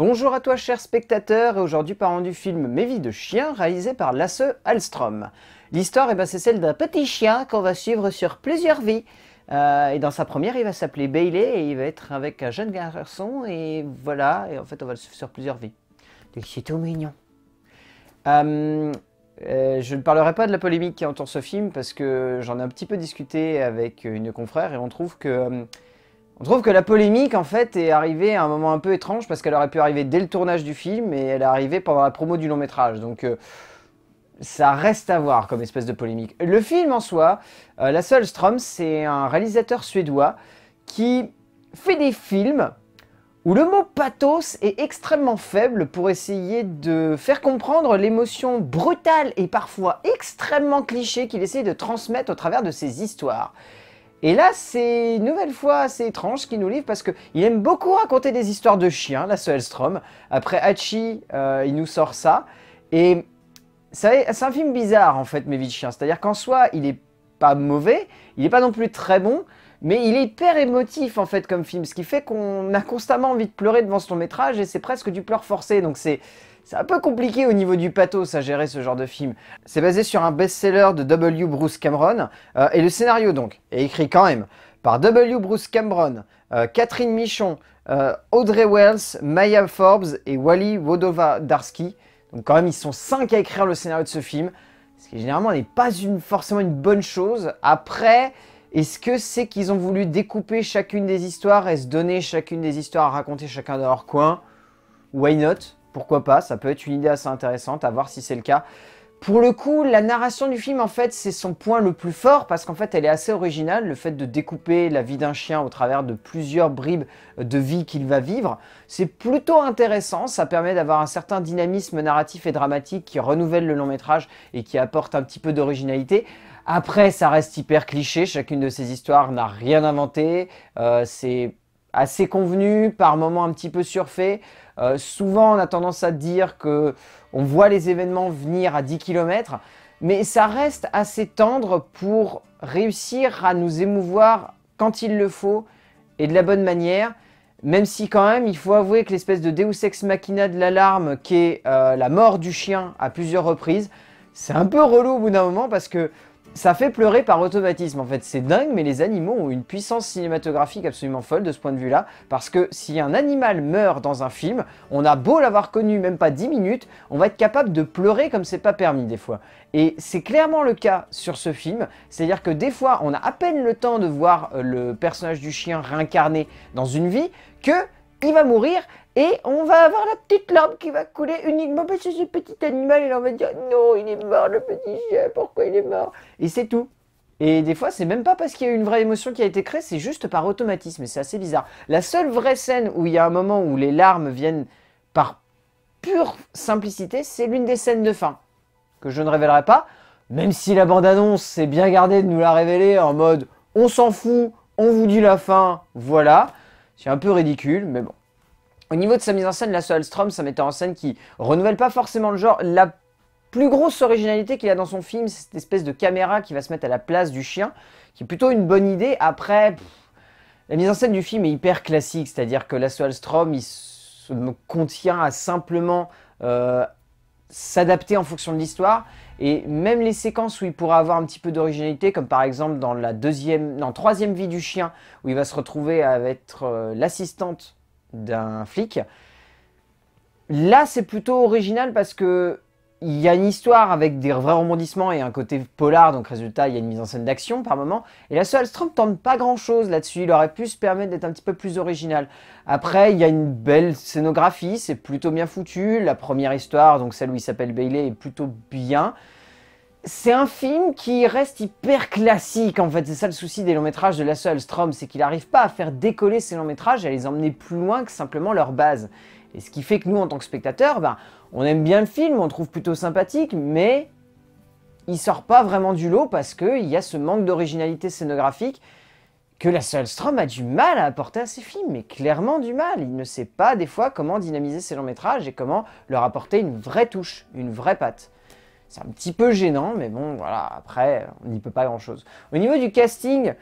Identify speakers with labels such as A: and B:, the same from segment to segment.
A: Bonjour à toi chers spectateurs, et aujourd'hui parlons du film Mes vies de chien réalisé par Lasse Alstrom. L'histoire eh ben, c'est celle d'un petit chien qu'on va suivre sur plusieurs vies. Euh, et dans sa première, il va s'appeler Bailey et il va être avec un jeune garçon et voilà, et en fait on va le suivre sur plusieurs vies. C'est tout mignon. Euh, euh, je ne parlerai pas de la polémique qui entoure ce film parce que j'en ai un petit peu discuté avec une confrère et on trouve que on trouve que la polémique, en fait, est arrivée à un moment un peu étrange parce qu'elle aurait pu arriver dès le tournage du film et elle est arrivée pendant la promo du long métrage. Donc, euh, ça reste à voir comme espèce de polémique. Le film en soi, euh, La Seule Strom, c'est un réalisateur suédois qui fait des films où le mot pathos est extrêmement faible pour essayer de faire comprendre l'émotion brutale et parfois extrêmement cliché qu'il essaye de transmettre au travers de ses histoires. Et là, c'est une nouvelle fois assez étrange qu'il nous livre parce qu'il aime beaucoup raconter des histoires de chiens, la ce Après Hachi, euh, il nous sort ça. Et c'est un film bizarre, en fait, mais vite chien, C'est-à-dire qu'en soi, il est pas mauvais, il n'est pas non plus très bon, mais il est hyper émotif, en fait, comme film. Ce qui fait qu'on a constamment envie de pleurer devant son métrage et c'est presque du pleur forcé. Donc c'est c'est un peu compliqué au niveau du pathos à gérer ce genre de film. C'est basé sur un best-seller de W. Bruce Cameron, euh, et le scénario donc est écrit quand même par W. Bruce Cameron, euh, Catherine Michon, euh, Audrey Wells, Maya Forbes et Wally Wodova-Darski. Donc quand même, ils sont cinq à écrire le scénario de ce film, ce qui généralement n'est pas forcément une bonne chose. Après, est-ce que c'est qu'ils ont voulu découper chacune des histoires et se donner chacune des histoires à raconter chacun dans leur coin Why not pourquoi pas, ça peut être une idée assez intéressante, à voir si c'est le cas. Pour le coup, la narration du film, en fait, c'est son point le plus fort parce qu'en fait, elle est assez originale. Le fait de découper la vie d'un chien au travers de plusieurs bribes de vie qu'il va vivre, c'est plutôt intéressant. Ça permet d'avoir un certain dynamisme narratif et dramatique qui renouvelle le long métrage et qui apporte un petit peu d'originalité. Après, ça reste hyper cliché. Chacune de ces histoires n'a rien inventé. Euh, c'est assez convenu, par moments un petit peu surfait. Euh, souvent, on a tendance à dire que on voit les événements venir à 10 km, mais ça reste assez tendre pour réussir à nous émouvoir quand il le faut et de la bonne manière. Même si quand même, il faut avouer que l'espèce de Deus ex machina de l'alarme, qui est euh, la mort du chien à plusieurs reprises, c'est un peu relou au bout d'un moment parce que ça fait pleurer par automatisme en fait, c'est dingue mais les animaux ont une puissance cinématographique absolument folle de ce point de vue là parce que si un animal meurt dans un film, on a beau l'avoir connu même pas 10 minutes, on va être capable de pleurer comme c'est pas permis des fois. Et c'est clairement le cas sur ce film, c'est-à-dire que des fois on a à peine le temps de voir euh, le personnage du chien réincarné dans une vie que il va mourir et on va avoir la petite larme qui va couler uniquement parce que ce petit animal, il en va dire non, il est mort, le petit chien, pourquoi il est mort Et c'est tout. Et des fois, c'est même pas parce qu'il y a une vraie émotion qui a été créée, c'est juste par automatisme, et c'est assez bizarre. La seule vraie scène où il y a un moment où les larmes viennent par pure simplicité, c'est l'une des scènes de fin, que je ne révélerai pas, même si la bande-annonce s'est bien gardée de nous la révéler en mode on s'en fout, on vous dit la fin, voilà. C'est un peu ridicule, mais bon. Au niveau de sa mise en scène, la Alstrom, ça un en scène qui renouvelle pas forcément le genre. La plus grosse originalité qu'il a dans son film, c'est cette espèce de caméra qui va se mettre à la place du chien, qui est plutôt une bonne idée. Après, la mise en scène du film est hyper classique, c'est-à-dire que Lasso Alstrom, il se contient à simplement euh, s'adapter en fonction de l'histoire. Et même les séquences où il pourra avoir un petit peu d'originalité, comme par exemple dans la deuxième, dans troisième vie du chien, où il va se retrouver à être euh, l'assistante d'un flic, là c'est plutôt original parce que il y a une histoire avec des vrais rebondissements et un côté polar, donc résultat, il y a une mise en scène d'action par moment. Et la seule ne tente pas grand chose là-dessus, il aurait pu se permettre d'être un petit peu plus original. Après, il y a une belle scénographie, c'est plutôt bien foutu. La première histoire, donc celle où il s'appelle Bailey, est plutôt bien. C'est un film qui reste hyper classique en fait, c'est ça le souci des longs métrages de la seule c'est qu'il n'arrive pas à faire décoller ses longs métrages et à les emmener plus loin que simplement leur base. Et ce qui fait que nous, en tant que spectateurs, ben, on aime bien le film, on le trouve plutôt sympathique, mais il sort pas vraiment du lot parce qu'il y a ce manque d'originalité scénographique que la Strom a du mal à apporter à ses films, mais clairement du mal. Il ne sait pas des fois comment dynamiser ses longs métrages et comment leur apporter une vraie touche, une vraie patte. C'est un petit peu gênant, mais bon, voilà, après, on n'y peut pas grand-chose. Au niveau du casting,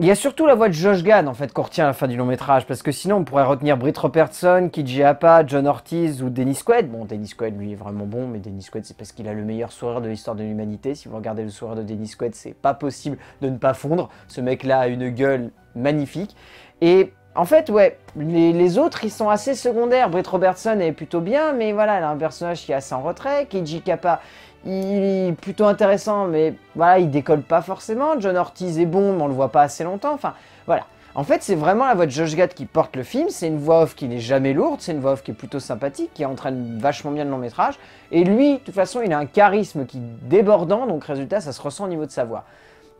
A: il y a surtout la voix de Josh Gad en fait qu'on retient à la fin du long métrage, parce que sinon on pourrait retenir Britt Robertson, Kiji John Ortiz ou Dennis Quaid. Bon, Dennis Quaid lui est vraiment bon, mais Dennis Quaid c'est parce qu'il a le meilleur sourire de l'histoire de l'humanité. Si vous regardez le sourire de Dennis Quaid, c'est pas possible de ne pas fondre. Ce mec-là a une gueule magnifique. Et en fait, ouais, les, autres, ils sont assez secondaires. Britt Robertson est plutôt bien, mais voilà, elle a un personnage qui est assez en retrait. Keiji Kappa, il est plutôt intéressant, mais voilà, il décolle pas forcément. John Ortiz est bon, mais on le voit pas assez longtemps. Enfin, voilà. En fait, c'est vraiment la voix de Josh Gad qui porte le film. C'est une voix off qui n'est jamais lourde, c'est une voix off qui est plutôt sympathique, qui entraîne vachement bien le long métrage. Et lui, de toute façon, il a un charisme qui débordant, donc résultat, ça se ressent au niveau de sa voix.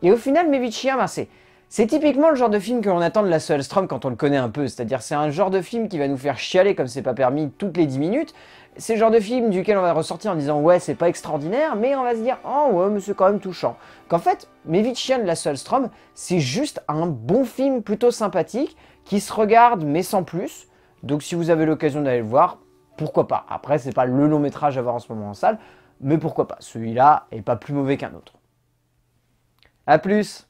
A: Et au final, Mevichia, ben, c'est c'est typiquement le genre de film que l'on attend de la Strom quand on le connaît un peu, c'est-à-dire c'est un genre de film qui va nous faire chialer comme c'est pas permis toutes les 10 minutes, c'est le genre de film duquel on va ressortir en disant ouais c'est pas extraordinaire, mais on va se dire oh ouais mais c'est quand même touchant. Qu'en fait, Mévitchian de la Strom, c'est juste un bon film plutôt sympathique, qui se regarde mais sans plus, donc si vous avez l'occasion d'aller le voir, pourquoi pas. Après c'est pas le long métrage à voir en ce moment en salle, mais pourquoi pas, celui-là est pas plus mauvais qu'un autre. A plus